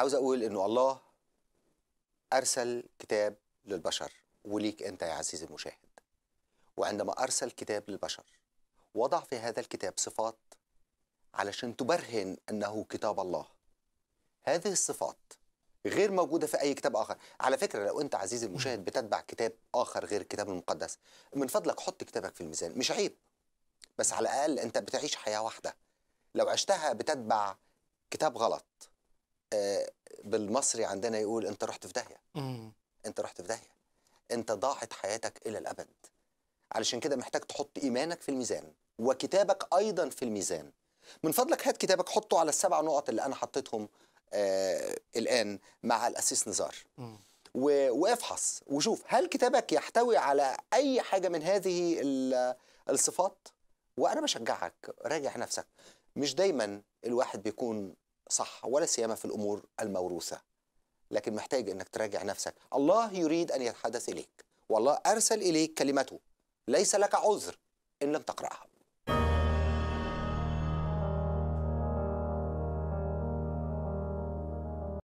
عاوز اقول انه الله ارسل كتاب للبشر وليك انت يا عزيزي المشاهد وعندما ارسل كتاب للبشر وضع في هذا الكتاب صفات علشان تبرهن انه كتاب الله هذه الصفات غير موجوده في اي كتاب اخر على فكره لو انت عزيزي المشاهد بتتبع كتاب اخر غير الكتاب المقدس من فضلك حط كتابك في الميزان مش عيب بس على الاقل انت بتعيش حياه واحده لو عشتها بتتبع كتاب غلط بالمصري عندنا يقول انت رحت في داهيه انت رحت في داهيه انت ضاعت حياتك الى الابد علشان كده محتاج تحط ايمانك في الميزان وكتابك ايضا في الميزان من فضلك هات كتابك حطه على السبع نقط اللي انا حطيتهم آه الان مع الاسيس نزار وافحص وشوف هل كتابك يحتوي على اي حاجه من هذه الصفات وانا بشجعك راجع نفسك مش دايما الواحد بيكون صح ولا سيما في الامور الموروثه لكن محتاج انك تراجع نفسك الله يريد ان يتحدث اليك والله ارسل اليك كلمته ليس لك عذر ان لم تقراها